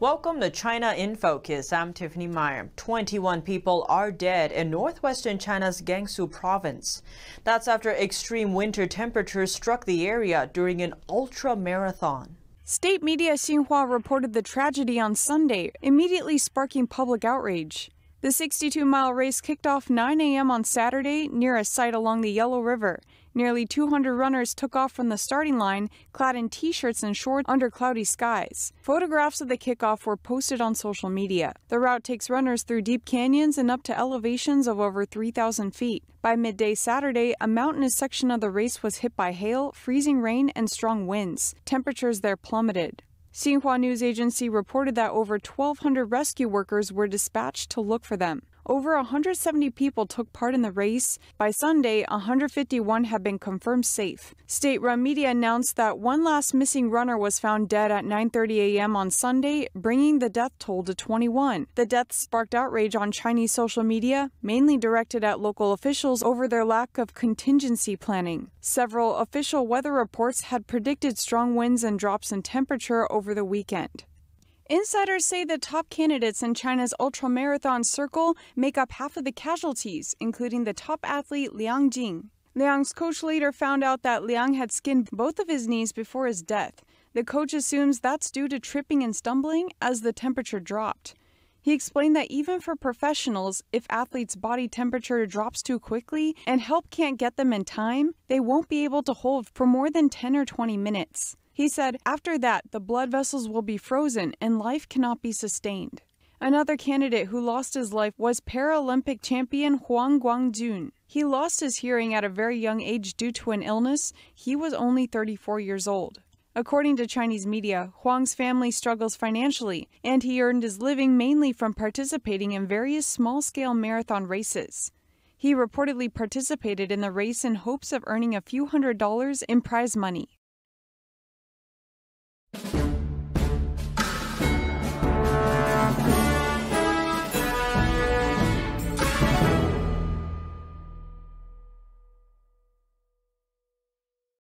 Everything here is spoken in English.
Welcome to China in Focus. I'm Tiffany Meyer. 21 people are dead in northwestern China's Gansu province. That's after extreme winter temperatures struck the area during an ultra marathon. State media Xinhua reported the tragedy on Sunday, immediately sparking public outrage. The 62 mile race kicked off 9 a.m. on Saturday near a site along the Yellow River Nearly 200 runners took off from the starting line, clad in t shirts and shorts under cloudy skies. Photographs of the kickoff were posted on social media. The route takes runners through deep canyons and up to elevations of over 3,000 feet. By midday Saturday, a mountainous section of the race was hit by hail, freezing rain, and strong winds. Temperatures there plummeted. Xinhua News Agency reported that over 1,200 rescue workers were dispatched to look for them. Over 170 people took part in the race. By Sunday, 151 had been confirmed safe. State-run media announced that one last missing runner was found dead at 9:30 a.m. on Sunday, bringing the death toll to 21. The death sparked outrage on Chinese social media, mainly directed at local officials over their lack of contingency planning. Several official weather reports had predicted strong winds and drops in temperature over the weekend. Insiders say the top candidates in China's ultramarathon circle make up half of the casualties, including the top athlete Liang Jing. Liang's coach later found out that Liang had skinned both of his knees before his death. The coach assumes that's due to tripping and stumbling as the temperature dropped. He explained that even for professionals, if athletes' body temperature drops too quickly and help can't get them in time, they won't be able to hold for more than 10 or 20 minutes. He said, After that, the blood vessels will be frozen and life cannot be sustained. Another candidate who lost his life was Paralympic champion Huang Guangjun. He lost his hearing at a very young age due to an illness. He was only 34 years old. According to Chinese media, Huang's family struggles financially, and he earned his living mainly from participating in various small scale marathon races. He reportedly participated in the race in hopes of earning a few hundred dollars in prize money.